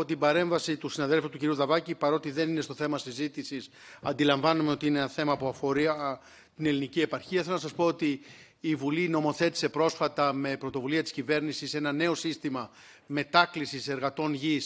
από την παρέμβαση του συναδέλφου του κ. Δαβάκη, παρότι δεν είναι στο θέμα συζήτησης, αντιλαμβάνομαι ότι είναι ένα θέμα που αφορεί την ελληνική επαρχία. Θέλω να σας πω ότι η Βουλή νομοθέτησε πρόσφατα με πρωτοβουλία της κυβέρνησης ένα νέο σύστημα μετάκλησης εργατών γης,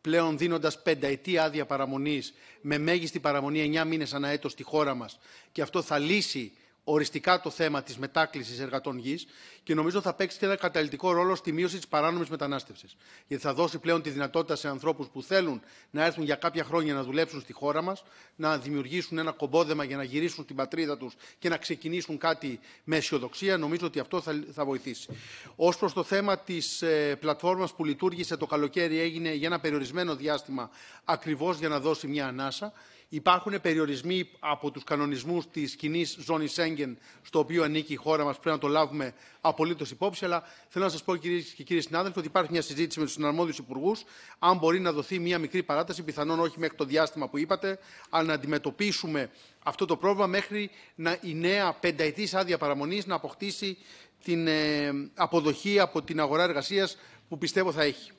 πλέον δίνοντας πενταετή άδεια παραμονής με μέγιστη παραμονή 9 μήνες ανά έτος στη χώρα μας. Και αυτό θα λύσει οριστικά το θέμα της μετάκλησης εργατών γης και νομίζω θα παίξει και ένα καταλητικό ρόλο στη μείωση της παράνομης μετανάστευσης. Γιατί θα δώσει πλέον τη δυνατότητα σε ανθρώπους που θέλουν να έρθουν για κάποια χρόνια να δουλέψουν στη χώρα μας, να δημιουργήσουν ένα κομπόδεμα για να γυρίσουν στην πατρίδα τους και να ξεκινήσουν κάτι με αισιοδοξία. Νομίζω ότι αυτό θα, βοηθήσει. Ως προς το θέμα της ε, πλατφόρμας που λειτουργήσε το καλοκαίρι, έγινε για ένα περιορισμένο διάστημα ακριβώς για να δώσει μια ανάσα. Υπάρχουν περιορισμοί από τους κανονισμούς της κοινή ζώνης Σέγγεν, στο οποίο ανήκει η χώρα μας, πρέπει να το λάβουμε απολύτως υπόψη, αλλά θέλω να σας πω κύριε και κύριοι συνάδελφοι ότι υπάρχει μια συζήτηση με τους συναρμόδιους υπουργούς, αν μπορεί να δοθεί μια μικρή παράταση, πιθανόν όχι μέχρι το διάστημα που είπατε, αλλά να αντιμετωπίσουμε αυτό το πρόβλημα μέχρι να η νέα πενταετής άδεια παραμονής να αποκτήσει την ε, αποδοχή από την αγορά εργασίας που πιστεύω θα έχει.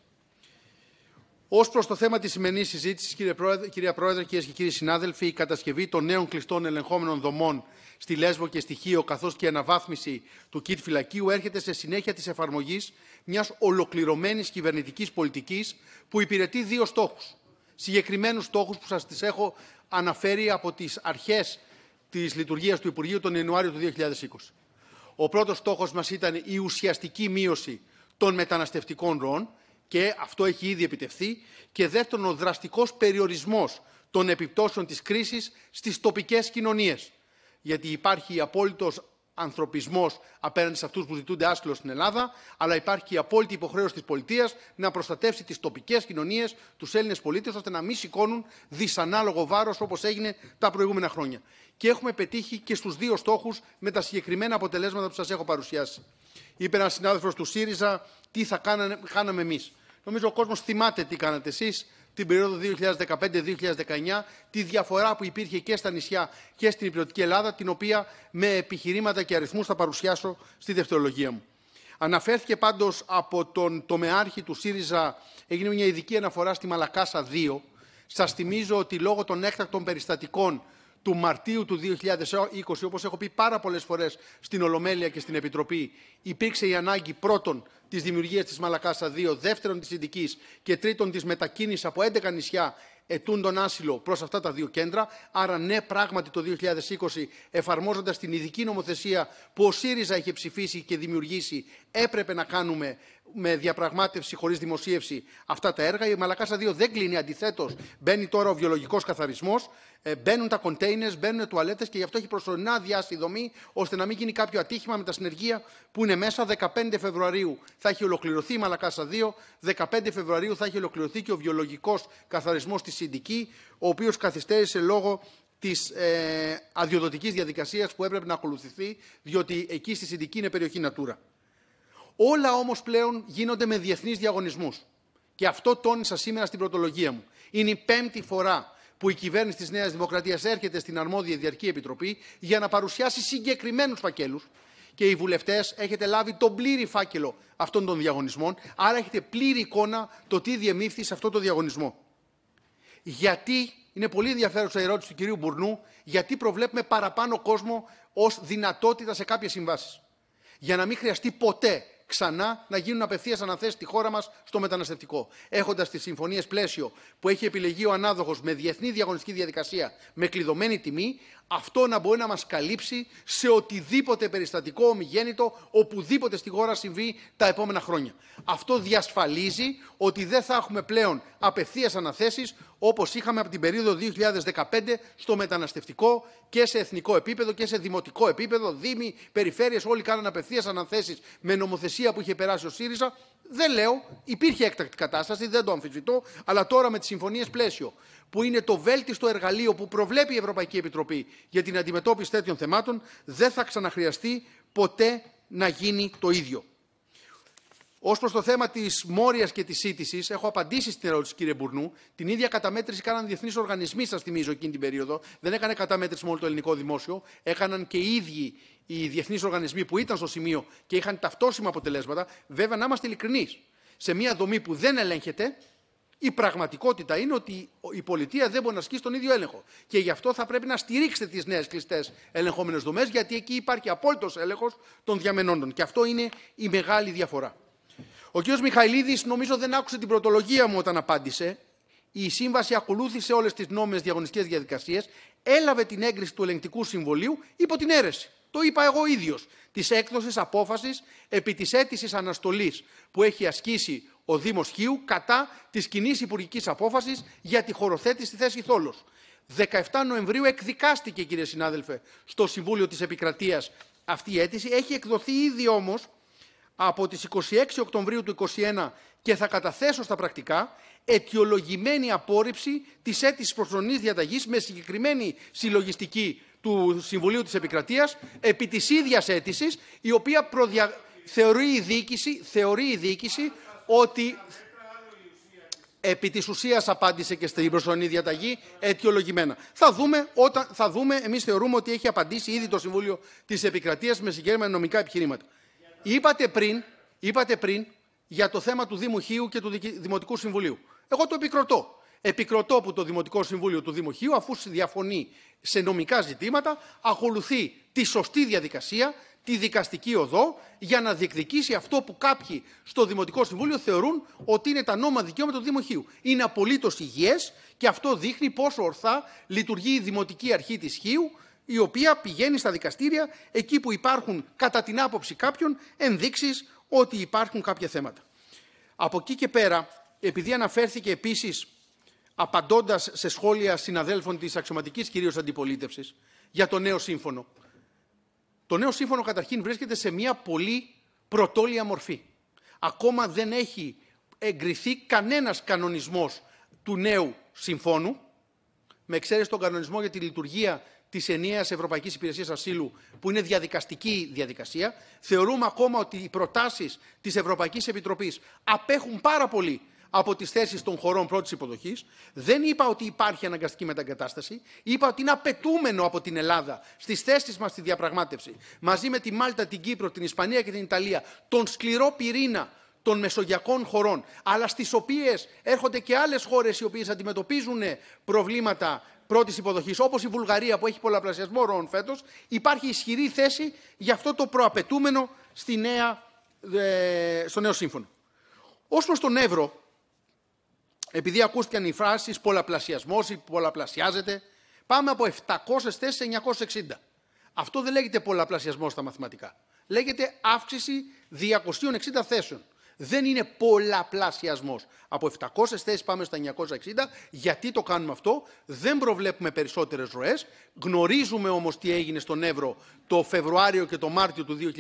Ως προς το θέμα της σημερινής συζήτησης, κύριε Πρόεδρε, κυρία Πρόεδρε, κυρίες και κύριοι συνάδελφοι, η κατασκευή των νέων κλειστών ελεγχόμενων δομών στη Λέσβο και στη Χίο, καθώς και η αναβάθμιση του ΚΙΤ φυλακίου, έρχεται σε συνέχεια της εφαρμογής μιας ολοκληρωμένης κυβερνητικής πολιτικής που υπηρετεί δύο στόχους. Συγκεκριμένους στόχους που σας τις έχω αναφέρει από τις αρχές της λειτουργίας του Υπουργείου τον Ιανουάριο του 2020. Ο πρώτος στόχος μας ήταν η ουσιαστική μείωση των μεταναστευτικών ροών και αυτό έχει ήδη επιτευχθεί. Και δεύτερον, ο δραστικός περιορισμός των επιπτώσεων της κρίσης στις τοπικές κοινωνίες. Γιατί υπάρχει απόλυτος ανθρωπισμός απέναντι σε αυτούς που ζητούνται άσυλο στην Ελλάδα, αλλά υπάρχει και η απόλυτη υποχρέωση της πολιτείας να προστατεύσει τις τοπικές κοινωνίες, τους Έλληνες πολίτες, ώστε να μην σηκώνουν δυσανάλογο βάρος όπως έγινε τα προηγούμενα χρόνια. Και έχουμε πετύχει και στους δύο στόχους με τα συγκεκριμένα αποτελέσματα που σας έχω παρουσιάσει. Είπε ένας συνάδελφος του ΣΥΡΙΖΑ τι θα κάναμε εμείς. Νομίζω ο κόσμος θυμάται τι κάνατε εσείς την περίοδο 2015-2019, τη διαφορά που υπήρχε και στα νησιά και στην υπηρετική Ελλάδα, την οποία με επιχειρήματα και αριθμούς θα παρουσιάσω στη δευτερολογία μου. Αναφέρθηκε πάντως από τον τομεάρχη του ΣΥΡΙΖΑ, έγινε μια ειδική αναφορά στη Μαλακάσα 2. Σας θυμίζω ότι λόγω των έκτακτων περιστατικών του Μαρτίου του 2020, όπως έχω πει πάρα πολλές φορές στην Ολομέλεια και στην Επιτροπή, υπήρξε η ανάγκη πρώτον της δημιουργίας της Μαλακάσα 2, δεύτερον της Ιντικής και τρίτον της μετακίνησης από 11 νησιά ετούν τον άσυλο προς αυτά τα δύο κέντρα. Άρα ναι, πράγματι το 2020 εφαρμόζοντας την ειδική νομοθεσία που ο ΣΥΡΙΖΑ είχε ψηφίσει και δημιουργήσει έπρεπε να κάνουμε με διαπραγμάτευση χωρίς δημοσίευση αυτά τα έργα. Η Μαλακάσα 2 δεν κλείνει, αντιθέτως μπαίνει τώρα ο βιολογικός καθαρισμός, ε, μπαίνουν τα κοντέινε, μπαίνουν τουαλέτες και γι' αυτό έχει προσωρινά διάσει δομή, ώστε να μην γίνει κάποιο ατύχημα με τα συνεργεία που είναι μέσα. 15 Φεβρουαρίου θα έχει ολοκληρωθεί η Μαλακάσα 2, 15 Φεβρουαρίου θα έχει ολοκληρωθεί και ο βιολογικός καθαρισμός τη Συντική, ο οποίος καθυστέρησε λόγω της ε, διαδικασίας που έπρεπε να ακολουθηθεί, διότι εκεί στη Συντική είναι περιοχή Natura. Όλα όμως πλέον γίνονται με διεθνείς διαγωνισμούς. Και αυτό τόνισα σήμερα στην πρωτολογία μου. Είναι η πέμπτη φορά που η κυβέρνηση της Νέας Δημοκρατίας έρχεται στην αρμόδια διαρκή επιτροπή για να παρουσιάσει συγκεκριμένους φακέλους και οι βουλευτές έχετε λάβει τον πλήρη φάκελο αυτών των διαγωνισμών, άρα έχετε πλήρη εικόνα το τι διεμήφθη σε αυτό το διαγωνισμό. Γιατί, είναι πολύ ενδιαφέρουσα η ερώτηση του κυρίου Μπουρνού, γιατί προβλέπουμε παραπάνω κόσμο ως δυνατότητα σε κάποιες συμβάσεις. Για να μην χρειαστεί ποτέ ξανά να γίνουν απευθείας αναθέσεις στη χώρα μας στο μεταναστευτικό. Έχοντας τις συμφωνίες πλαίσιο που έχει επιλεγεί ο ανάδοχος με διεθνή διαγωνιστική διαδικασία με κλειδωμένη τιμή, αυτό να μπορεί να μας καλύψει σε οτιδήποτε περιστατικό ομιγέννητο οπουδήποτε στη χώρα συμβεί τα επόμενα χρόνια. Αυτό διασφαλίζει ότι δεν θα έχουμε πλέον απευθείας αναθέσεις όπως είχαμε από την περίοδο 2015 στο μεταναστευτικό και σε εθνικό επίπεδο και σε δημοτικό επίπεδο. Δήμοι, περιφέρειες, όλοι κάναν απευθείας αναθέσεις με νομοθεσία που είχε περάσει ο ΣΥΡΙΖΑ. Δεν λέω, υπήρχε έκτακτη κατάσταση, δεν το αμφισβητώ, αλλά τώρα με τις συμφωνίες πλαίσιο, που είναι το βέλτιστο εργαλείο που προβλέπει η Ευρωπαϊκή Επιτροπή για την αντιμετώπιση τέτοιων θεμάτων, δεν θα ξαναχρειαστεί ποτέ να γίνει το ίδιο. Ως προς το θέμα της μόριας και της σύντησης, έχω απαντήσει στην ερώτηση κύριε Μπουρνού. Την ίδια καταμέτρηση κάναν διεθνείς οργανισμοί, σας θυμίζω εκείνη την περίοδο. Δεν έκανε καταμέτρηση μόνο το ελληνικό δημόσιο. Έκαναν και οι ίδιοι οι διεθνείς οργανισμοί που ήταν στο σημείο και είχαν ταυτόσιμα αποτελέσματα. Βέβαια, να είμαστε ειλικρινείς. Σε μια δομή που δεν ελέγχεται, η πραγματικότητα είναι ότι η πολιτεία δεν μπορεί να ασκήσει τον ίδιο έλεγχο. Και γι' αυτό θα πρέπει να στηρίξετε τις νέες κλειστές ελεγχόμενες δομές, γιατί εκεί υπάρχει απόλυτος έλεγχος των διαμενών. Και αυτό είναι η μεγάλη διαφορά. Ο κ. Μιχαηλίδης νομίζω δεν άκουσε την πρωτολογία μου όταν απάντησε. Η σύμβαση ακολούθησε όλες τις νόμιμες διαγωνιστικές διαδικασίες, έλαβε την έγκριση του ελεγκτικού συμβολίου υπό την αίρεση. Το είπα εγώ ίδιος. Της έκδοσης απόφασης επί της αίτησης αναστολής που έχει ασκήσει ο Δήμος Χίου κατά της κοινή υπουργικής απόφασης για τη χωροθέτηση στη θέση Θόλος. 17 Νοεμβρίου εκδικάστηκε, κύριε συνάδελφε, στο Συμβούλιο της Επικρατείας αυτή η αίτηση. Έχει εκδοθεί ήδη όμως από τις 26 Οκτωβρίου του 2021 και θα καταθέσω στα πρακτικά αιτιολογημένη απόρριψη της αίτησης προσωρινής διαταγής με συγκεκριμένη συλλογιστική του Συμβουλίου της Επικρατείας επί της ίδιας αίτησης, η οποία θεωρεί, η διοίκηση, θεωρεί η ότι επί της ουσίας απάντησε και στην προσωρινή διαταγή αιτιολογημένα. Θα δούμε, όταν, θα δούμε, εμείς θεωρούμε ότι έχει απαντήσει ήδη το Συμβούλιο της Επικρατείας με συγκεκριμένα νομικά επιχειρήματα. Είπατε πριν, είπατε πριν για το θέμα του Δήμου Χίου και του Δημοτικού Συμβουλίου. Εγώ το επικροτώ. Επικροτώ που το Δημοτικό Συμβούλιο του Δήμου Χίου, αφού διαφωνεί σε νομικά ζητήματα, ακολουθεί τη σωστή διαδικασία, τη δικαστική οδό, για να διεκδικήσει αυτό που κάποιοι στο Δημοτικό Συμβούλιο θεωρούν ότι είναι τα νόμα δικαιώματα του Δήμου Χίου. Είναι απολύτως υγιές και αυτό δείχνει πόσο ορθά λειτουργεί η Δημοτική Αρχή της Χίου η οποία πηγαίνει στα δικαστήρια εκεί που υπάρχουν, κατά την άποψη κάποιων, ενδείξεις ότι υπάρχουν κάποια θέματα. Από εκεί και πέρα, επειδή αναφέρθηκε επίσης, απαντώντας σε σχόλια συναδέλφων της αξιωματικής κυρίως αντιπολίτευσης, για το νέο σύμφωνο. Το νέο σύμφωνο καταρχήν βρίσκεται σε μια πολύ πρωτόλια μορφή. Ακόμα δεν έχει εγκριθεί κανένας κανονισμός του νέου συμφώνου, με εξαίρεση τον κανονισμό για τη λειτουργία της ενιαίας Ευρωπαϊκής Υπηρεσίας Ασύλου, που είναι διαδικαστική διαδικασία. Θεωρούμε ακόμα ότι οι προτάσεις της Ευρωπαϊκής Επιτροπής απέχουν πάρα πολύ από τις θέσεις των χωρών πρώτης υποδοχής. Δεν είπα ότι υπάρχει αναγκαστική μεταγκατάσταση. Είπα ότι είναι απαιτούμενο από την Ελλάδα στις θέσεις μας στη διαπραγμάτευση, μαζί με τη Μάλτα, την Κύπρο, την Ισπανία και την Ιταλία, τον σκληρό πυρήνα των μεσογειακών χωρών, αλλά στις οποίες έρχονται και άλλες χώρες οι οποίες αντιμετωπίζουν προβλήματα πρώτης υποδοχής, όπως η Βουλγαρία που έχει πολλαπλασιασμό ροών φέτος, υπάρχει ισχυρή θέση για αυτό το προαπαιτούμενο στη νέα, ε, στο νέο σύμφωνο. Ως προς τον Εύρο, επειδή ακούστηκαν οι φράσεις πολλαπλασιασμός ή πολλαπλασιάζεται, πάμε από 700 θέσεις σε 960. Αυτό δεν λέγεται πολλαπλασιασμό στα μαθηματικά. Λέγεται αύξηση 260 θέσεων. Δεν είναι πολλαπλασιασμός. Από 700 θέσεις πάμε στα 960. Γιατί το κάνουμε αυτό. Δεν προβλέπουμε περισσότερες ροές. Γνωρίζουμε όμως τι έγινε στον Εύρο το Φεβρουάριο και το Μάρτιο του 2020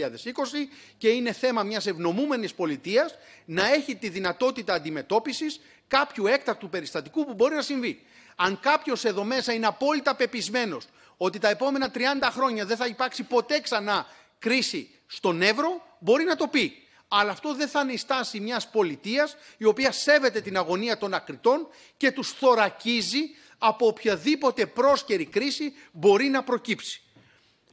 και είναι θέμα μιας ευνομούμενης πολιτείας να έχει τη δυνατότητα αντιμετώπισης κάποιου έκτακτου περιστατικού που μπορεί να συμβεί. Αν κάποιος εδώ μέσα είναι απόλυτα πεπισμένος ότι τα επόμενα 30 χρόνια δεν θα υπάρξει ποτέ ξανά κρίση στον Εύρο, μπορεί να το πει. Αλλά αυτό δεν θα είναι η στάση μιας πολιτείας η οποία σέβεται την αγωνία των ακριτών και τους θωρακίζει από οποιαδήποτε πρόσκαιρη κρίση μπορεί να προκύψει.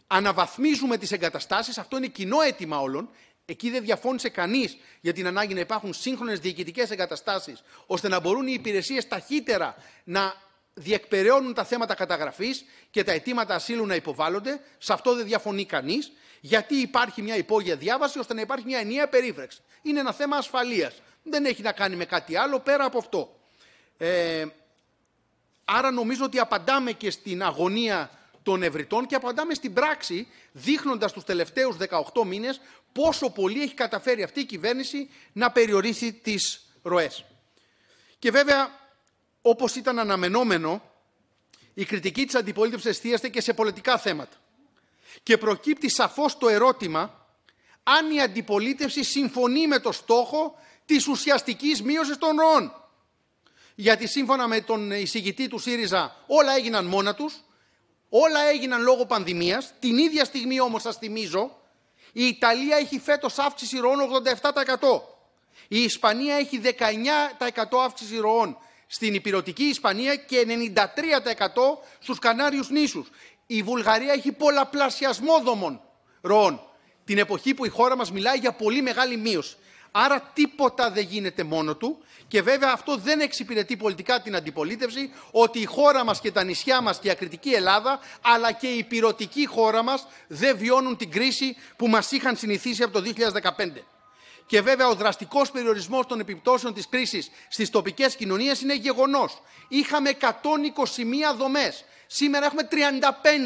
Αναβαθμίζουμε τις εγκαταστάσεις, αυτό είναι κοινό αίτημα όλων, Εκεί δεν διαφώνησε κανείς για την ανάγκη να υπάρχουν σύγχρονες διοικητικές εγκαταστάσεις, ώστε να μπορούν οι υπηρεσίες ταχύτερα να διεκπεραιώνουν τα θέματα καταγραφής και τα αιτήματα ασύλου να υποβάλλονται. Σε αυτό δεν διαφωνεί κανείς. Γιατί υπάρχει μια υπόγεια διάβαση ώστε να υπάρχει μια ενιαία περίφραξη. Είναι ένα θέμα ασφαλείας. Δεν έχει να κάνει με κάτι άλλο πέρα από αυτό. Ε, άρα νομίζω ότι απαντάμε και στην αγωνία των ευρυτών και απαντάμε στην πράξη δείχνοντας τους τελευταίους 18 μήνες πόσο πολύ έχει καταφέρει αυτή η κυβέρνηση να περιορίσει τις ροές. Και βέβαια, όπως ήταν αναμενόμενο, η κριτική της αντιπολίτευσης εστίασε και σε πολιτικά θέματα. Και προκύπτει σαφώς το ερώτημα αν η αντιπολίτευση συμφωνεί με το στόχο της ουσιαστικής μείωσης των ροών. Γιατί σύμφωνα με τον εισηγητή του ΣΥΡΙΖΑ όλα έγιναν μόνα τους, όλα έγιναν λόγω πανδημίας, την ίδια στιγμή όμως σας θυμίζω, η Ιταλία έχει φέτος αύξηση ροών 87%. Η Ισπανία έχει 19% αύξηση ροών στην υπηρετική Ισπανία και 93% στους Κανάριους νήσους η Βουλγαρία έχει πολλαπλασιασμό δομών ροών. Την εποχή που η χώρα μας μιλάει για πολύ μεγάλη μείωση. Άρα τίποτα δεν γίνεται μόνο του και βέβαια αυτό δεν εξυπηρετεί πολιτικά την αντιπολίτευση ότι η χώρα μας και τα νησιά μας και η ακριτική Ελλάδα αλλά και η πυρωτική χώρα μας δεν βιώνουν την κρίση που μας είχαν συνηθίσει από το 2015. Και βέβαια ο δραστικός περιορισμός των επιπτώσεων της κρίσης στις τοπικές κοινωνίες είναι γεγονός. Είχαμε 121 δομές Σήμερα έχουμε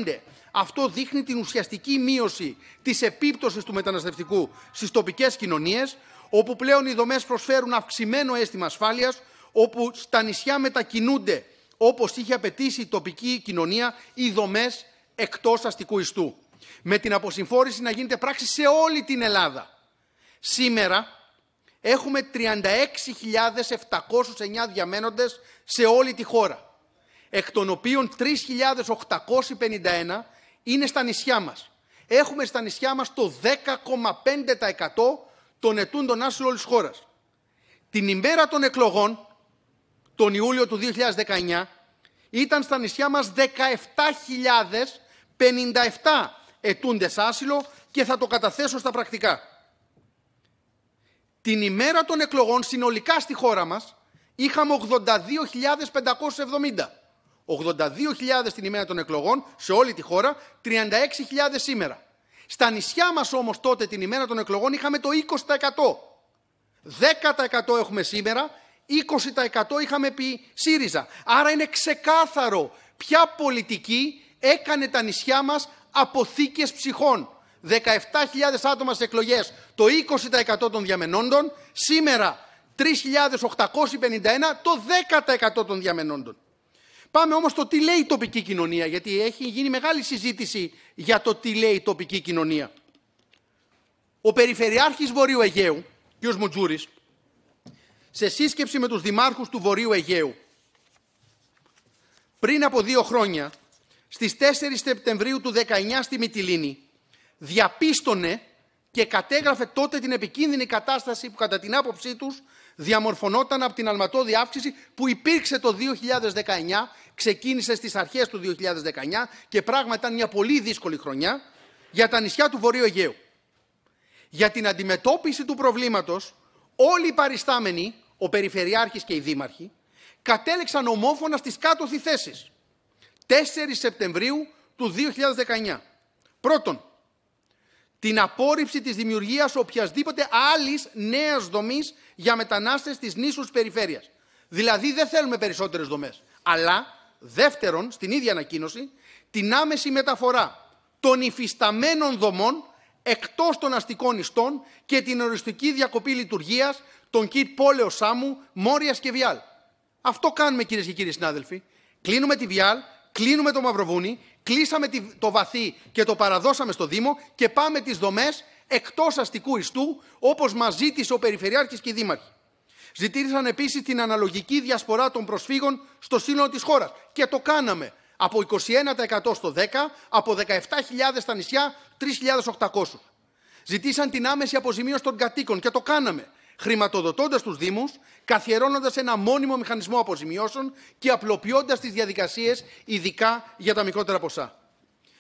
35. Αυτό δείχνει την ουσιαστική μείωση της επίπτωσης του μεταναστευτικού στις τοπικές κοινωνίες, όπου πλέον οι δομές προσφέρουν αυξημένο αίσθημα ασφάλειας, όπου στα νησιά μετακινούνται, όπως είχε απαιτήσει η τοπική κοινωνία, οι δομές εκτός αστικού ιστού. Με την αποσυμφόρηση να γίνεται πράξη σε όλη την Ελλάδα. Σήμερα έχουμε 36.709 διαμένοντες σε όλη τη χώρα εκ των οποίων 3.851 είναι στα νησιά μας. Έχουμε στα νησιά μας το 10,5% των ετούντων άσυλων όλης χώρας. Την ημέρα των εκλογών, τον Ιούλιο του 2019, ήταν στα νησιά μας 17.057 ετούντες άσυλο και θα το καταθέσω στα πρακτικά. Την ημέρα των εκλογών συνολικά στη χώρα μας είχαμε 82.570. 82.000 την ημέρα των εκλογών σε όλη τη χώρα, 36.000 σήμερα. Στα νησιά μας όμως τότε την ημέρα των εκλογών είχαμε το 20%. 10% έχουμε σήμερα, 20% είχαμε πει ΣΥΡΙΖΑ. Άρα είναι ξεκάθαρο ποια πολιτική έκανε τα νησιά μας αποθήκες ψυχών. 17.000 άτομα σε εκλογές, το 20% των διαμενόντων, σήμερα 3.851, το 10% των διαμενόντων. Πάμε όμως στο τι λέει η τοπική κοινωνία, γιατί έχει γίνει μεγάλη συζήτηση για το τι λέει η τοπική κοινωνία. Ο Περιφερειάρχης Βορείου Αιγαίου, κ. Μουτζούρης, σε σύσκεψη με τους δημάρχους του Βορείου Αιγαίου, πριν από δύο χρόνια, στις 4 Σεπτεμβρίου του 19 στη Μυτιλίνη, διαπίστωνε και κατέγραφε τότε την επικίνδυνη κατάσταση που κατά την άποψή τους διαμορφωνόταν από την αλματώδη αύξηση που υπήρξε το 2019, ξεκίνησε στις αρχές του 2019 και πράγματι ήταν μια πολύ δύσκολη χρονιά για τα νησιά του Βορείου Αιγαίου. Για την αντιμετώπιση του προβλήματος, όλοι οι παριστάμενοι, ο Περιφερειάρχης και οι Δήμαρχοι, κατέληξαν ομόφωνα στις κάτω θέσεις. 4 Σεπτεμβρίου του 2019. Πρώτον, την απόρριψη της δημιουργίας οποιασδήποτε άλλης νέας δομής για μετανάστες της νήσους περιφέρειας. Δηλαδή δεν θέλουμε περισσότερες δομές. Αλλά δεύτερον, στην ίδια ανακοίνωση, την άμεση μεταφορά των υφισταμένων δομών εκτός των αστικών ιστών και την οριστική διακοπή λειτουργίας των ΚΙΤ Πόλεως Σάμου, Μόριας και Βιάλ. Αυτό κάνουμε κυρίες και κύριοι συνάδελφοι. Κλείνουμε τη Βιάλ, κλείνουμε το Μαυροβούνι, Κλείσαμε το βαθύ και το παραδώσαμε στο Δήμο και πάμε τις δομές εκτός αστικού ιστού, όπως μας ζήτησε ο Περιφερειάρχης και οι Δήμαρχοι. Ζητήρισαν επίσης την αναλογική διασπορά των προσφύγων στο σύνολο της χώρας. Και το κάναμε. Από 21% στο 10%, από 17.000 στα νησιά, 3.800. Ζητήσαν την άμεση αποζημίωση των κατοίκων και το κάναμε χρηματοδοτώντας τους Δήμους, καθιερώνοντας ένα μόνιμο μηχανισμό αποζημιώσεων και απλοποιώντας τις διαδικασίες, ειδικά για τα μικρότερα ποσά.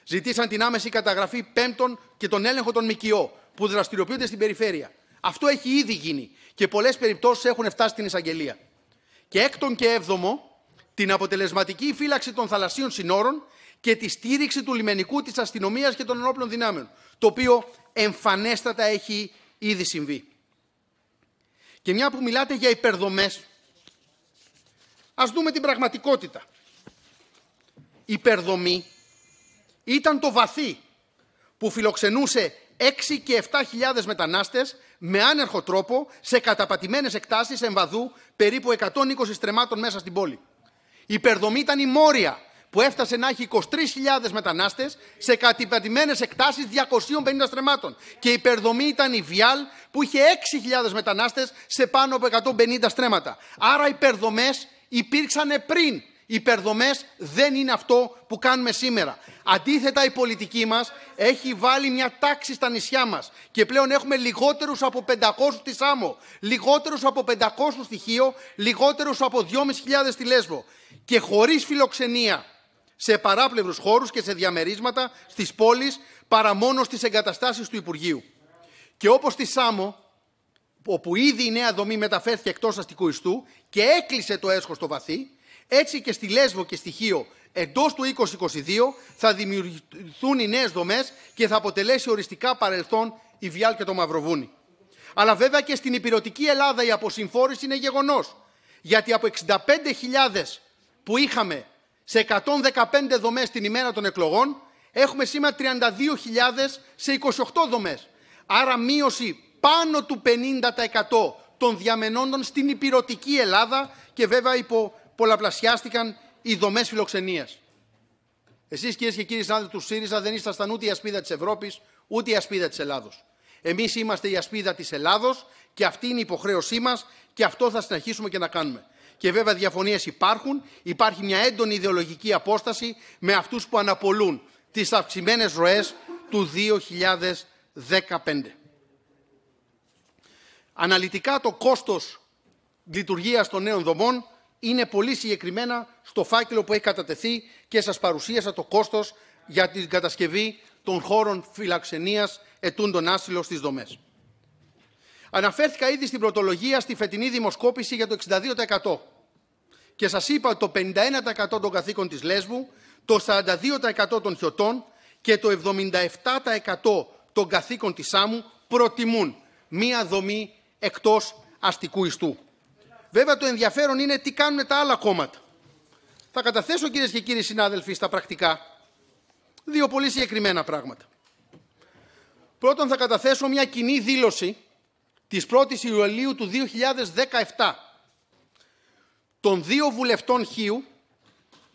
Ζητήσαν την άμεση καταγραφή πέμπτων και τον έλεγχο των ΜΚΟ που δραστηριοποιούνται στην περιφέρεια. Αυτό έχει ήδη γίνει και πολλές περιπτώσεις έχουν φτάσει στην εισαγγελία. Και έκτον και έβδομο, την αποτελεσματική φύλαξη των θαλασσίων συνόρων και τη στήριξη του λιμενικού της αστυνομίας και των ενόπλων δυνάμεων, το οποίο εμφανέστατα έχει ήδη συμβεί. Και μια που μιλάτε για υπερδομές, ας δούμε την πραγματικότητα. Η υπερδομή ήταν το βαθύ που φιλοξενούσε 6 και 7.000 μετανάστες με άνερχο τρόπο σε καταπατημένες εκτάσεις εμβαδού περίπου 120 στρεμάτων μέσα στην πόλη. Η υπερδομή ήταν η Μόρια που έφτασε να έχει 23.000 μετανάστες σε κατηπατημένες εκτάσεις 250 στρεμάτων. Και η υπερδομή ήταν η Βιάλ που είχε 6.000 μετανάστες σε πάνω από 150 στρέμματα. Άρα υπερδομές υπήρξαν πριν. Υπερδομές δεν είναι αυτό που κάνουμε σήμερα. Αντίθετα η πολιτική μας έχει βάλει μια τάξη στα νησιά μας και πλέον έχουμε λιγότερους από 500 στη Σάμμο, λιγότερους από 500 στη Χίο, λιγότερους από 2.500 στη Λέσβο και χωρίς φιλοξενία σε παράπλευρους χώρους και σε διαμερίσματα στις πόλεις παρά μόνο στις εγκαταστάσεις του Υπουργείου. Και όπως στη Σάμο, όπου ήδη η νέα δομή μεταφέρθηκε εκτός αστικού ιστού και έκλεισε το έσχος στο βαθύ, έτσι και στη Λέσβο και στη Χίο εντός του 2022 θα δημιουργηθούν οι νέες δομές και θα αποτελέσει οριστικά παρελθόν η Βιάλ και το Μαυροβούνι. Αλλά βέβαια και στην υπηρετική Ελλάδα η αποσυμφόρηση είναι γεγονός. Γιατί από 65.000 που είχαμε σε 115 δομές την ημέρα των εκλογών, έχουμε σήμερα 32.000 σε 28 δομές. Άρα μείωση πάνω του 50% των διαμενόντων στην υπηρετική Ελλάδα και βέβαια υπο πολλαπλασιάστηκαν οι δομές φιλοξενίας. Εσείς, κυρίες και κύριοι συνάδελφοι του ΣΥΡΙΖΑ, δεν ήσασταν ούτε η ασπίδα της Ευρώπης, ούτε η ασπίδα της Ελλάδος. Εμείς είμαστε η ασπίδα της Ελλάδος και αυτή είναι η υποχρέωσή μας και αυτό θα συνεχίσουμε και να κάνουμε. Και βέβαια διαφωνίες υπάρχουν. Υπάρχει μια έντονη ιδεολογική απόσταση με αυτούς που αναπολούν τις αυξημένες ροές του 2000. 15. Αναλυτικά το κόστος λειτουργίας των νέων δομών είναι πολύ συγκεκριμένα στο φάκελο που έχει κατατεθεί και σας παρουσίασα το κόστος για την κατασκευή των χώρων φυλαξενίας ετούντων άσυλο στις δομές. Αναφέρθηκα ήδη στην πρωτολογία στη φετινή δημοσκόπηση για το 62% και σας είπα το 51% των καθήκων της Λέσβου, το 42% των χιωτών και το 77% των καθήκων της άμμου προτιμούν μία δομή εκτός αστικού ιστού. Βέβαια το ενδιαφέρον είναι τι κάνουν τα άλλα κόμματα. Θα καταθέσω κυρίες και κύριοι συνάδελφοι στα πρακτικά δύο πολύ συγκεκριμένα πράγματα. Πρώτον θα καταθέσω μια κοινή δήλωση της 1ης Ιουλίου του 2017 των δύο βουλευτών Χίου,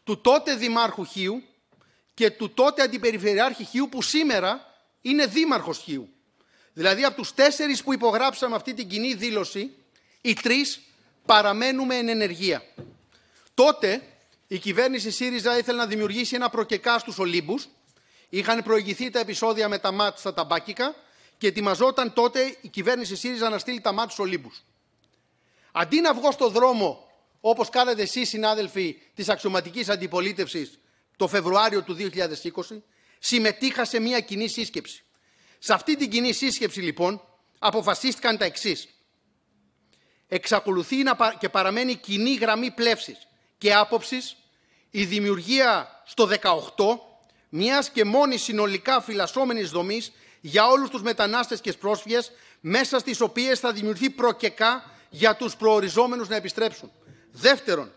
του τότε Δημάρχου Χίου και του τότε Αντιπεριφερειάρχη Χίου που σήμερα είναι Δήμαρχος Χίου. Δηλαδή από τους τέσσερις που υπογράψαμε αυτή την κοινή δήλωση, οι τρεις παραμένουμε εν ενεργεία. Τότε η κυβέρνηση ΣΥΡΙΖΑ ήθελε να δημιουργήσει ένα προκεκά στους Ολύμπους. Είχαν προηγηθεί τα επεισόδια με τα μάτ στα ταμπάκικα και ετοιμαζόταν τότε η κυβέρνηση ΣΥΡΙΖΑ να στείλει τα μάτ στους Ολύμπους. Αντί να βγω στο δρόμο, όπως κάνατε εσείς συνάδελφοι της αξιωματικής αντιπολίτευσης το Φεβρουάριο του 2020, συμμετείχα σε μια κοινή σύσκεψη. Σε αυτή την κοινή σύσκεψη λοιπόν αποφασίστηκαν τα εξής. Εξακολουθεί και παραμένει κοινή γραμμή πλεύσης και άποψης. η δημιουργία στο 18 μιας και μόνη συνολικά φυλασσόμενης δομής για όλους τους μετανάστες και πρόσφυγες, μέσα στις οποίες θα δημιουργηθεί προκεκά για τους προοριζόμενους να επιστρέψουν. Δεύτερον,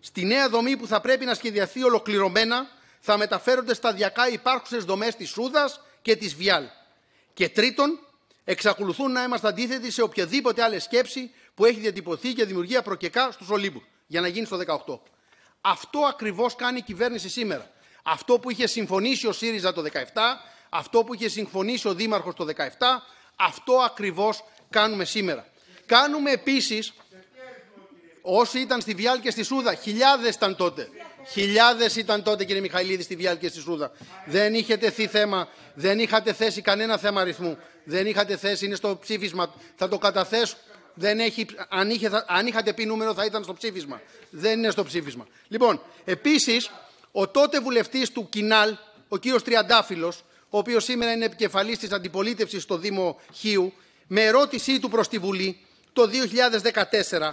στη νέα δομή που θα πρέπει να σχεδιαθεί ολοκληρωμένα θα μεταφέρονται σταδιακά υπάρχουσες δομές της σούδας και της Βιάλ. Και τρίτον, εξακολουθούν να είμαστε αντίθετοι σε οποιαδήποτε άλλη σκέψη που έχει διατυπωθεί για δημιουργία προκεκά στους Ολύμπους, για να γίνει στο 18. Αυτό ακριβώς κάνει η κυβέρνηση σήμερα. Αυτό που είχε συμφωνήσει ο ΣΥΡΙΖΑ το 17, αυτό που είχε συμφωνήσει ο Δήμαρχος το 17, αυτό ακριβώς κάνουμε σήμερα. Κάνουμε επίσης, όσοι ήταν στη Βιάλ και στη Σούδα, χιλιάδες ήταν τότε, Χιλιάδες ήταν τότε, κύριε Μιχαηλίδη, στη Βιάλ και στη Σούδα. Δεν είχε τεθεί θέμα, δεν είχατε θέσει κανένα θέμα αριθμού. Δεν είχατε θέσει, είναι στο ψήφισμα. Θα το καταθέσω. Δεν έχει, αν, είχε, αν είχατε πει νούμερο, θα ήταν στο ψήφισμα. Δεν είναι στο ψήφισμα. Λοιπόν, επίσης, ο τότε βουλευτής του Κινάλ, ο κύριος Τριαντάφυλλος, ο οποίος σήμερα είναι επικεφαλής της αντιπολίτευσης στο Δήμο Χίου, με ερώτησή του προς τη Βουλή το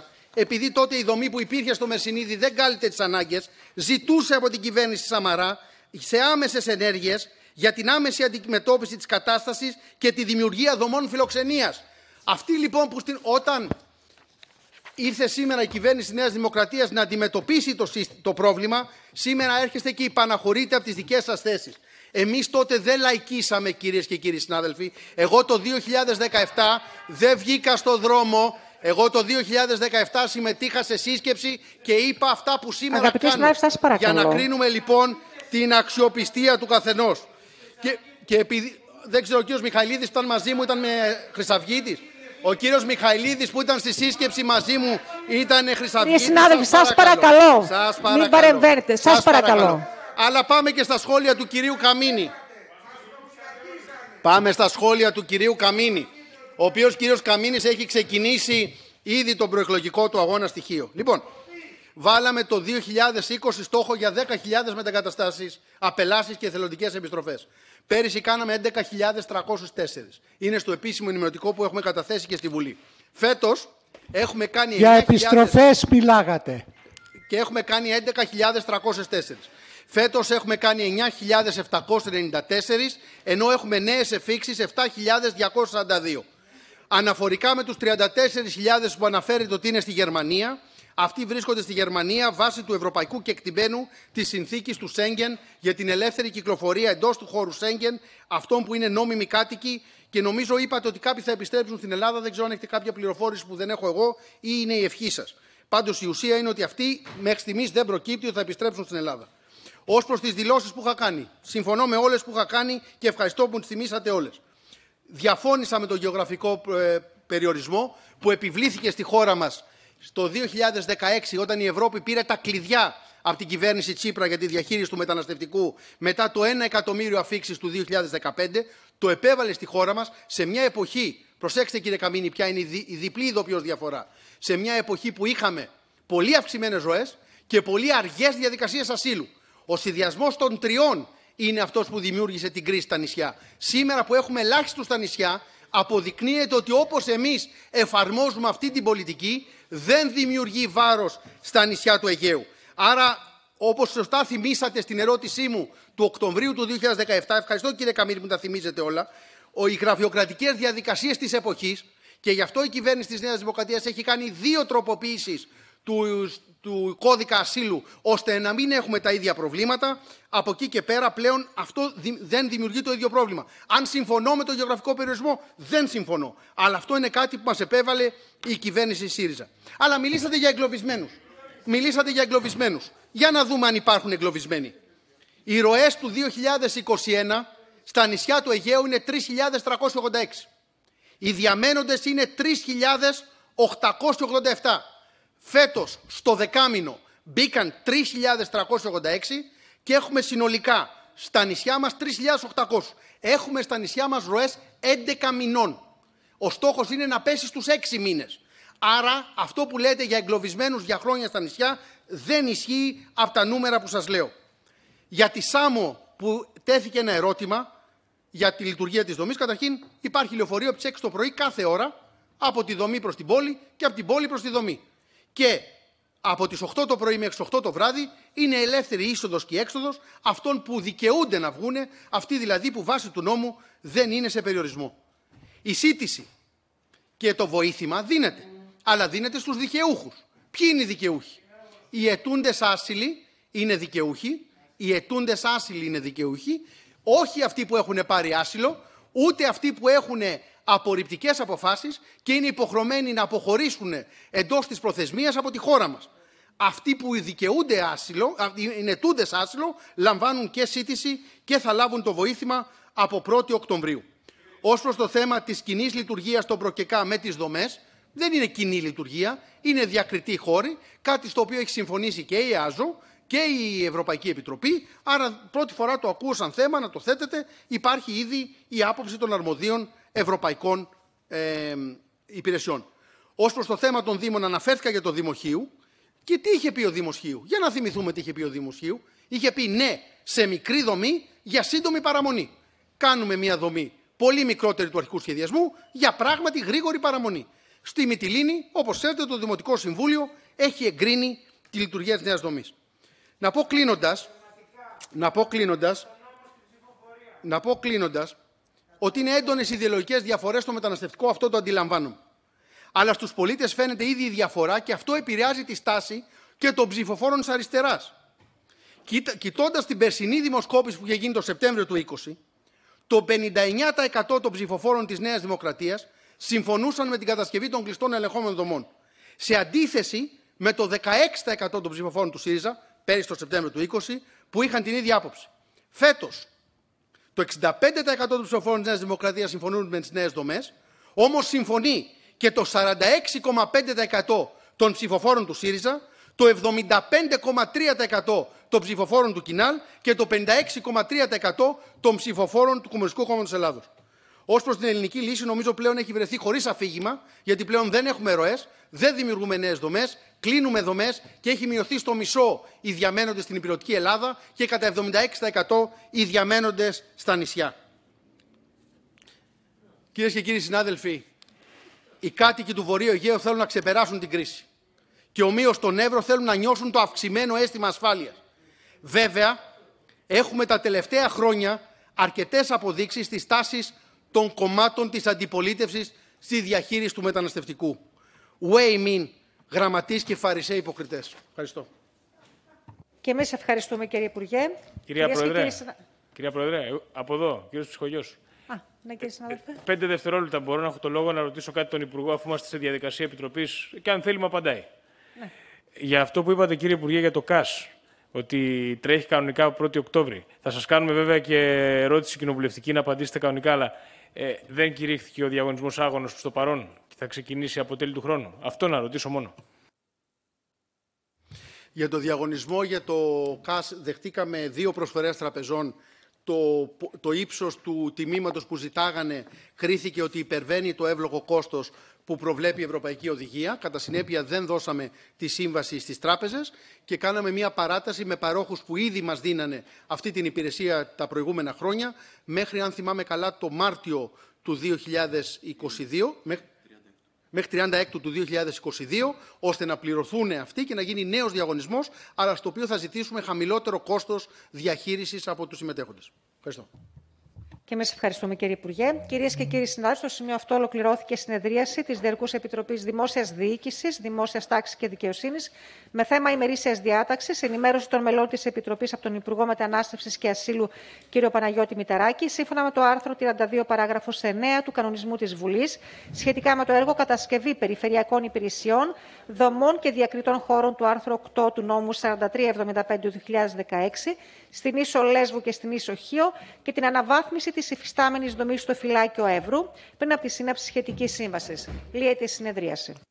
2014 επειδή τότε η δομή που υπήρχε στο Μερσινίδη δεν κάλυπτε τις ανάγκες, ζητούσε από την κυβέρνηση Σαμαρά σε άμεσες ενέργειες για την άμεση αντιμετώπιση της κατάστασης και τη δημιουργία δομών φιλοξενίας. Αυτή λοιπόν που όταν ήρθε σήμερα η κυβέρνηση της Νέας Δημοκρατίας να αντιμετωπίσει το, το πρόβλημα, σήμερα έρχεστε και υπαναχωρείτε από τις δικές σας θέσεις. Εμείς τότε δεν λαϊκίσαμε κυρίες και κύριοι συνάδελφοι. Εγώ το 2017 δεν βγήκα στο δρόμο εγώ το 2017 συμμετείχα σε σύσκεψη και είπα αυτά που σήμερα κάνω. για να κρίνουμε λοιπόν την αξιοπιστία του καθενός. Και, και επειδή, δεν ξέρω, ο κύριος Μιχαηλίδης ήταν μαζί μου ήταν με Χρυσαυγίτης. Ο κύριος Μιχαηλίδης που ήταν στη σύσκεψη μαζί μου ήταν Χρυσαυγίτης. Κύριε συνάδελφοι, σας παρακαλώ. Σας παρακαλώ. Μην παρεμβαίνετε. σας παρακαλώ. παρακαλώ. Αλλά πάμε και στα σχόλια του κυρίου Καμίνη. Πάμε στα σχόλια του κυρίου Καμίνη ο οποίος κύριος Καμίνης έχει ξεκινήσει ήδη τον προεκλογικό του αγώνα στοιχείο. Λοιπόν, βάλαμε το 2020 στόχο για 10.000 μετακατάστασει, απελάσεις και θελοντικές επιστροφές. Πέρυσι κάναμε 11.304. Είναι στο επίσημο ενημερωτικό που έχουμε καταθέσει και στη Βουλή. Φέτος έχουμε κάνει... Για επιστροφές Και έχουμε κάνει 11.304. Φέτος έχουμε κάνει 9.794, ενώ έχουμε νέες εφήξεις 7.242 αναφορικά με τους 34.000 που αναφέρεται ότι είναι στη Γερμανία, αυτοί βρίσκονται στη Γερμανία βάσει του ευρωπαϊκού κεκτημένου της συνθήκης του Σέγγεν για την ελεύθερη κυκλοφορία εντός του χώρου Σέγγεν, αυτών που είναι νόμιμοι κάτοικοι. Και νομίζω είπατε ότι κάποιοι θα επιστρέψουν στην Ελλάδα. Δεν ξέρω αν έχετε κάποια πληροφόρηση που δεν έχω εγώ ή είναι η ευχή σας. Πάντως η ουσία είναι ότι αυτοί μέχρι στιγμής δεν προκύπτει ότι θα επιστρέψουν στην Ελλάδα. Ως προς τις δηλώσεις που είχα κάνει, συμφωνώ με όλες που είχα κάνει και ευχαριστώ που τις θυμήσατε όλες διαφώνησα με τον γεωγραφικό ε, περιορισμό που επιβλήθηκε στη χώρα μας στο 2016 όταν η Ευρώπη πήρε τα κλειδιά από την κυβέρνηση Τσίπρα για τη διαχείριση του μεταναστευτικού μετά το 1 εκατομμύριο αφήξεις του 2015, το επέβαλε στη χώρα μας σε μια εποχή, προσέξτε κύριε Καμίνη ποια είναι η, διπλή ειδοποιώς διαφορά, σε μια εποχή που είχαμε πολύ αυξημένες ζωές και πολύ αργές διαδικασίες ασύλου. Ο συνδυασμός των τριών είναι αυτός που δημιούργησε την κρίση στα νησιά. Σήμερα που έχουμε ελάχιστο στα νησιά, αποδεικνύεται ότι όπως εμείς εφαρμόζουμε αυτή την πολιτική, δεν δημιουργεί βάρος στα νησιά του Αιγαίου. Άρα, όπως σωστά θυμήσατε στην ερώτησή μου του Οκτωβρίου του 2017, ευχαριστώ κύριε Καμίλη που τα θυμίζετε όλα, οι γραφειοκρατικές διαδικασίες της εποχής, και γι' αυτό η κυβέρνηση της Νέας Δημοκρατίας έχει κάνει δύο τροποποίησεις του κώδικα ασύλου, ώστε να μην έχουμε τα ίδια προβλήματα. Από εκεί και πέρα πλέον αυτό δεν δημιουργεί το ίδιο πρόβλημα. Αν συμφωνώ με το γεωγραφικό περιορισμό, δεν συμφωνώ. Αλλά αυτό είναι κάτι που μας επέβαλε η κυβέρνηση ΣΥΡΙΖΑ. Αλλά μιλήσατε για εγκλωβισμένους. Μιλήσατε για εγκλωβισμένους. Για να δούμε αν υπάρχουν εγκλωβισμένοι. Οι ροές του 2021 στα νησιά του Αιγαίου είναι 3.386. Οι διαμένοντες είναι 3.887. Φέτος στο δεκάμινο μπήκαν 3.386 και έχουμε συνολικά στα νησιά μας 3.800. Έχουμε στα νησιά μας ροές 11 μηνών. Ο στόχος είναι να πέσει στους 6 μήνες. Άρα αυτό που λέτε για εγκλωβισμένους για χρόνια στα νησιά δεν ισχύει από τα νούμερα που σας λέω. Για τη Σάμο που τέθηκε ένα ερώτημα για τη λειτουργία της δομής, καταρχήν υπάρχει λεωφορείο από τις 6 το πρωί κάθε ώρα από τη δομή προς την πόλη και από την πόλη προς τη δομή. Και από τις 8 το πρωί μέχρι τις 8 το βράδυ είναι ελεύθερη είσοδος και έξοδος αυτών που δικαιούνται να βγουν, αυτοί δηλαδή που βάσει του νόμου δεν είναι σε περιορισμό. Η σύντηση και το βοήθημα δίνεται, αλλά δίνεται στους δικαιούχους. Ποιοι είναι οι δικαιούχοι. Οι ετούντες άσυλοι είναι δικαιούχοι, οι ετούντες άσυλοι είναι δικαιούχοι, όχι αυτοί που έχουν πάρει άσυλο, ούτε αυτοί που έχουν απορριπτικές αποφάσεις και είναι υποχρεωμένοι να αποχωρήσουν εντός της προθεσμίας από τη χώρα μας. Αυτοί που δικαιούνται άσυλο, είναι τούντες άσυλο, λαμβάνουν και σύντηση και θα λάβουν το βοήθημα από 1η Οκτωβρίου. Ως προς το θέμα της κοινή λειτουργίας των προκεκά με τις δομές, δεν είναι κοινή λειτουργία, είναι διακριτή χώρη, κάτι στο οποίο έχει συμφωνήσει και η ΑΖΟ και η Ευρωπαϊκή Επιτροπή. Άρα, πρώτη φορά το ακούω σαν θέμα να το θέτετε. Υπάρχει ήδη η άποψη των αρμοδίων ευρωπαϊκών ε, υπηρεσιών. Ως προς το θέμα των Δήμων, αναφέρθηκα για το Δημοχείου. Και τι είχε πει ο Δημοσχείου. Για να θυμηθούμε τι είχε πει ο Δημοσχείου. Είχε πει ναι σε μικρή δομή για σύντομη παραμονή. Κάνουμε μια δομή πολύ μικρότερη του αρχικού σχεδιασμού για πράγματι γρήγορη παραμονή. Στη Μιτιλίνη όπως ξέρετε, το Δημοτικό Συμβούλιο έχει εγκρίνει τη λειτουργία της νέας δομής. Να πω κλείνοντας. Να πω κλείνοντας. Να πω κλείνοντας ότι είναι έντονες ιδεολογικές διαφορές στο μεταναστευτικό, αυτό το αντιλαμβάνομαι. Αλλά στους πολίτες φαίνεται ήδη η διαφορά και αυτό επηρεάζει τη στάση και των ψηφοφόρων της αριστεράς. Κοιτώντας την περσινή δημοσκόπηση που είχε γίνει το Σεπτέμβριο του 20, το 59% των ψηφοφόρων της Νέας Δημοκρατίας συμφωνούσαν με την κατασκευή των κλειστών ελεγχόμενων δομών. Σε αντίθεση με το 16% των ψηφοφόρων του ΣΥΡΙΖΑ πέρυσι το Σεπτέμβριο του 20, που είχαν την ίδια άποψη. Φέτος, το 65% των ψηφοφόρων της Νέας Δημοκρατίας συμφωνούν με τις νέες δομές, όμως συμφωνεί και το 46,5% των ψηφοφόρων του ΣΥΡΙΖΑ, το 75,3% των ψηφοφόρων του ΚΙΝΑΛ και το 56,3% των ψηφοφόρων του Κομμουνιστικού Κόμματος Ελλάδος. Ως προς την ελληνική λύση, νομίζω πλέον έχει βρεθεί χωρίς αφήγημα, γιατί πλέον δεν έχουμε ροές, δεν δημιουργούμε νέες δομές, κλείνουμε δομές και έχει μειωθεί στο μισό οι διαμένοντες στην υπηρετική Ελλάδα και κατά 76% οι διαμένοντες στα νησιά. Κυρίες και κύριοι συνάδελφοι, οι κάτοικοι του Βορείου Αιγαίου θέλουν να ξεπεράσουν την κρίση. Και ομοίως τον Εύρο θέλουν να νιώσουν το αυξημένο αίσθημα ασφάλειας. Βέβαια, έχουμε τα τελευταία χρόνια αρκετές αποδείξεις της τάσης των κομμάτων της αντιπολίτευσης στη διαχείριση του μεταναστευτικού. Way mean, γραμματείς και φαρισαί υποκριτές. Ευχαριστώ. Και εμείς ευχαριστούμε κύριε Υπουργέ. Κυρία Πρόεδρε, κυρία Πρόεδρε, ε, από εδώ, κύριος Ψυχογιός. Α, ναι, κύριε ε, συνάδελφε. Ε, πέντε δευτερόλεπτα μπορώ να έχω το λόγο να ρωτήσω κάτι τον Υπουργό, αφού είμαστε σε διαδικασία επιτροπής και αν θέλει μου απαντάει. Ναι. Για αυτό που είπατε κύριε Υπουργέ για το ΚΑΣ, ότι τρέχει κανονικά 1η Οκτώβρη. Θα σας κάνουμε βέβαια και ερώτηση κοινοβουλευτική να απαντήσετε κανονικά, αλλά ε, δεν κηρύχθηκε ο διαγωνισμός άγωνος στο παρόν και θα ξεκινήσει από τέλη του χρόνου. Αυτό να ρωτήσω μόνο. Για το διαγωνισμό για το ΚΑΣ δεχτήκαμε δύο προσφορές τραπεζών. Το, το ύψος του τιμήματος που ζητάγανε κρίθηκε ότι υπερβαίνει το εύλογο κόστος που προβλέπει η Ευρωπαϊκή Οδηγία. Κατά συνέπεια δεν δώσαμε τη σύμβαση στις τράπεζες και κάναμε μια παράταση με παρόχους που ήδη μας δίνανε αυτή την υπηρεσία τα προηγούμενα χρόνια μέχρι, αν θυμάμαι καλά, το Μάρτιο του 2022, μέχρι 36 του 2022, ώστε να πληρωθούν αυτοί και να γίνει νέος διαγωνισμός, αλλά στο οποίο θα ζητήσουμε χαμηλότερο κόστος διαχείρισης από τους συμμετέχοντες. Ευχαριστώ. Και εμείς ευχαριστούμε, κύριε Υπουργέ. Κυρίες και κύριοι συνάδελφοι, στο σημείο αυτό ολοκληρώθηκε η συνεδρίαση της Διαρκού Επιτροπής Δημόσιας Διοίκησης, Δημόσιας Τάξης και Δικαιοσύνης με θέμα ημερήσιας διάταξης, ενημέρωση των μελών της Επιτροπής από τον Υπουργό Μετανάστευσης και Ασύλου, κύριο Παναγιώτη Μηταράκη, σύμφωνα με το άρθρο 32, παράγραφο 9 του Κανονισμού της Βουλής, σχετικά με το έργο κατασκευή περιφερειακών υπηρεσιών, δομών και διακριτών χώρων του άρθρου 8 του νόμου 4375 του 2016, στην ίσο Λέσβου και στην ίσο Χίο και την αναβάθμιση της υφιστάμενης δομής στο φυλάκιο Εύρου πριν από τη σύναψη σχετικής σύμβασης. Λύεται η συνεδρίαση.